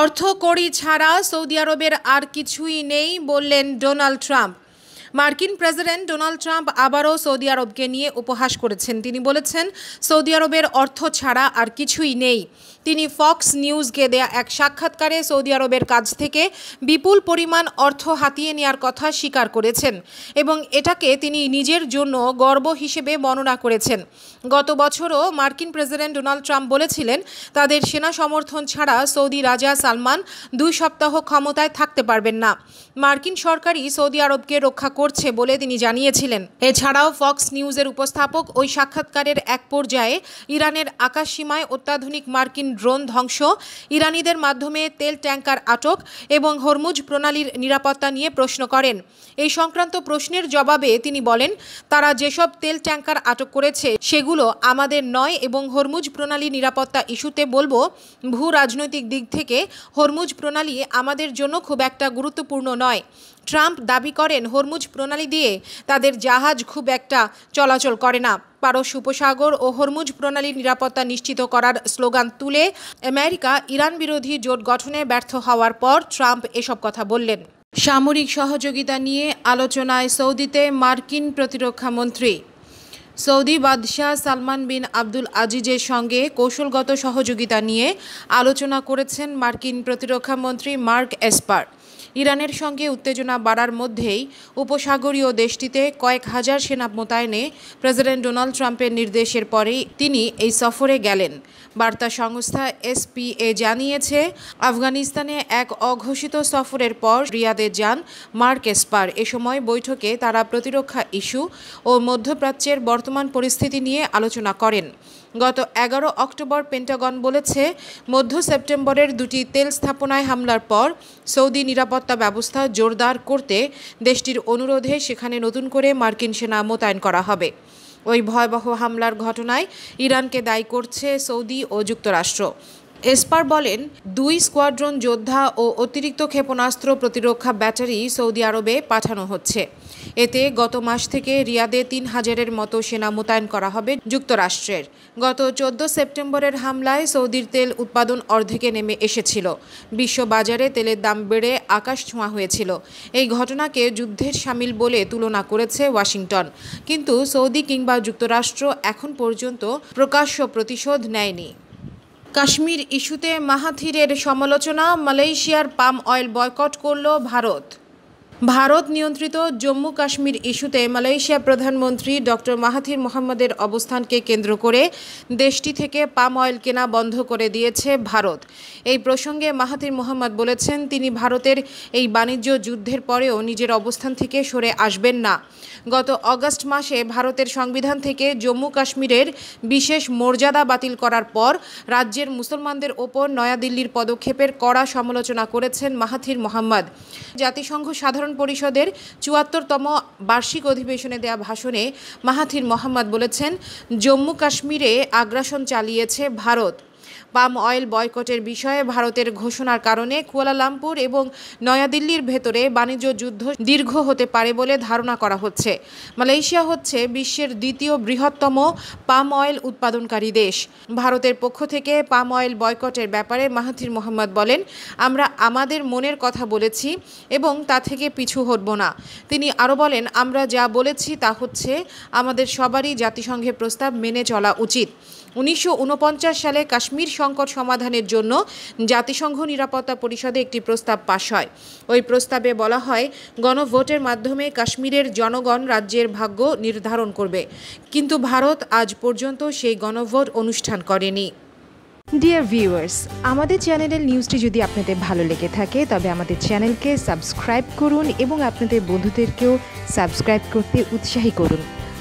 অর্থ ছাড়া সৌদি আরবের আর কিছুই নেই বললেন ডোনাল্ড ট্রাম্প মার্কিন প্রেসিডেন্ট ডোনাল্ড ট্রাম্প আবারও সৌদি আরবকে নিয়ে উপহাস করেছেন তিনি বলেছেন সৌদি আরবের অর্থ ছাড়া আর কিছুই নেই তিনি ফক্স নিউজকে দেয়া এক সাক্ষাৎকারে সৌদি আরবের কাছ থেকে বিপুল পরিমাণ অর্থ হাতিয়ে নেওয়ার কথা স্বীকার করেছেন এবং এটাকে তিনি নিজের জন্য গর্ব হিসেবে বর্ণনা করেছেন গত বছরও মার্কিন প্রেসিডেন্ট ডোনাল্ড ট্রাম্প বলেছিলেন তাদের সেনা সমর্থন ছাড়া সৌদি রাজা সালমান দুই সপ্তাহ ক্ষমতায় থাকতে পারবেন না মার্কিন সরকারই সৌদি আরবকে রক্ষা করছে বলে তিনি জানিয়েছিলেন এছাড়াও ফক্স নিউজের উপস্থাপক ওই সাক্ষাৎকারের এক পর্যায়ে ইরানের আকাশসীমায় অত্যাধুনিক মার্কিন ড্রোন ধ্বংস ইরানিদের মাধ্যমে তেল ট্যাঙ্কার আটক এবং হরমুজ প্রণালীর নিরাপত্তা নিয়ে প্রশ্ন করেন এই সংক্রান্ত প্রশ্নের জবাবে তিনি বলেন তারা যেসব তেল ট্যাঙ্কার আটক করেছে সেগুলো আমাদের নয় এবং হরমুজ প্রণালী নিরাপত্তা ইস্যুতে বলবো ভূ রাজনৈতিক দিক থেকে হরমুজ প্রণালী আমাদের জন্য খুব একটা গুরুত্বপূর্ণ নয় ট্রাম্প দাবি করেন হরমুজ প্রণালী দিয়ে তাদের জাহাজ খুব একটা চলাচল করে না পারস উপসাগর ও হরমুজ প্রণালীর নিরাপত্তা নিশ্চিত করার স্লোগান তুলে আমেরিকা ইরান বিরোধী জোট গঠনে ব্যর্থ হওয়ার পর ট্রাম্প এসব কথা বললেন সামরিক সহযোগিতা নিয়ে আলোচনায় সৌদিতে মার্কিন প্রতিরক্ষামন্ত্রী সৌদি বাদশাহ সালমান বিন আব্দুল আজিজের সঙ্গে কৌশলগত সহযোগিতা নিয়ে আলোচনা করেছেন মার্কিন প্রতিরক্ষামন্ত্রী মার্ক এসপার ইরানের সঙ্গে উত্তেজনা বাড়ার মধ্যেই উপসাগরীয় দেশটিতে কয়েক হাজার সেনা মোতায়েনে প্রেসিডেন্ট ডোনাল্ড ট্রাম্পের নির্দেশের পরেই তিনি এই সফরে গেলেন বার্তা সংস্থা এসপিএ জানিয়েছে আফগানিস্তানে এক অঘোষিত সফরের পর রিয়াদে যান মার্ক এসপার এ সময় বৈঠকে তারা প্রতিরক্ষা ইস্যু ও মধ্যপ্রাচ্যের বর্তমান পরিস্থিতি নিয়ে আলোচনা করেন গত এগারো অক্টোবর পেন্টাগন বলেছে মধ্য সেপ্টেম্বরের দুটি তেল স্থাপনায় হামলার পর সৌদি নিরাপত্তা ব্যবস্থা জোরদার করতে দেশটির অনুরোধে সেখানে নতুন করে মার্কিন সেনা মোতায়েন করা হবে ওই ভয়াবহ হামলার ঘটনায় ইরানকে দায়ী করছে সৌদি ও যুক্তরাষ্ট্র এসপার বলেন দুই স্কোয়াড্রন যোদ্ধা ও অতিরিক্ত ক্ষেপণাস্ত্র প্রতিরক্ষা ব্যাটারি সৌদি আরবে পাঠানো হচ্ছে এতে গত মাস থেকে রিয়াদে তিন হাজারের মতো সেনা মোতায়েন করা হবে যুক্তরাষ্ট্রের গত চোদ্দ সেপ্টেম্বরের হামলায় সৌদির তেল উৎপাদন অর্ধেকে নেমে এসেছিল বিশ্ববাজারে তেলের দাম বেড়ে আকাশ ছোঁয়া হয়েছিল এই ঘটনাকে যুদ্ধের সামিল বলে তুলনা করেছে ওয়াশিংটন কিন্তু সৌদি কিংবা যুক্তরাষ্ট্র এখন পর্যন্ত প্রকাশ্য প্রতিশোধ নেয়নি কাশ্মীর ইস্যুতে মাহাথিরের সমালোচনা মালয়েশিয়ার পাম অয়েল বয়কট করল ভারত ভারত নিয়ন্ত্রিত জম্মু কাশ্মীর ইস্যুতে মালয়েশিয়া প্রধানমন্ত্রী ডক্টর মাহাথির মোহাম্মদের অবস্থানকে কেন্দ্র করে দেশটি থেকে পাম অয়েল কেনা বন্ধ করে দিয়েছে ভারত এই প্রসঙ্গে মাহাথির মোহাম্মদ বলেছেন তিনি ভারতের এই বাণিজ্য যুদ্ধের পরেও নিজের অবস্থান থেকে সরে আসবেন না গত অগস্ট মাসে ভারতের সংবিধান থেকে জম্মু কাশ্মীরের বিশেষ মর্যাদা বাতিল করার পর রাজ্যের মুসলমানদের ওপর নয়াদিল্লির পদক্ষেপের কড়া সমালোচনা করেছেন মাহাথির মোহাম্মদ জাতিসংঘ সাধারণ সাধারণ পরিষদের চুয়াত্তরতম বার্ষিক অধিবেশনে দেয়া ভাষণে মাহাথির মোহাম্মদ বলেছেন জম্মু কাশ্মীরে আগ্রাসন চালিয়েছে ভারত পাম অয়েল বয়কটের বিষয়ে ভারতের ঘোষণার কারণে কুয়ালালামপুর এবং নয়াদিল্লির ভেতরে বাণিজ্য যুদ্ধ দীর্ঘ হতে পারে বলে ধারণা করা হচ্ছে মালয়েশিয়া হচ্ছে বিশ্বের দ্বিতীয় বৃহত্তম পাম অয়েল উৎপাদনকারী দেশ ভারতের পক্ষ থেকে পাম অয়েল বয়কটের ব্যাপারে মাহাথির মোহাম্মদ বলেন আমরা আমাদের মনের কথা বলেছি এবং তা থেকে পিছু হটব না তিনি আরও বলেন আমরা যা বলেছি তা হচ্ছে আমাদের সবারই জাতিসংঘের প্রস্তাব মেনে চলা উচিত উনিশশো সালে কাশ্মীর সংকট সমাধানের জন্য জাতিসংঘ নিরাপত্তা পরিষদে একটি প্রস্তাব পাশ হয় ওই প্রস্তাবে বলা হয় গণভোটের মাধ্যমে কাশ্মীরের জনগণ রাজ্যের ভাগ্য নির্ধারণ করবে কিন্তু ভারত আজ পর্যন্ত সেই গণভোট অনুষ্ঠান করেনি ডিয়ার ভিউয়ার্স আমাদের চ্যানেলের নিউজটি যদি আপনাদের ভালো লেগে থাকে তবে আমাদের চ্যানেলকে সাবস্ক্রাইব করুন এবং আপনাদের বন্ধুদেরকেও সাবস্ক্রাইব করতে উৎসাহী করুন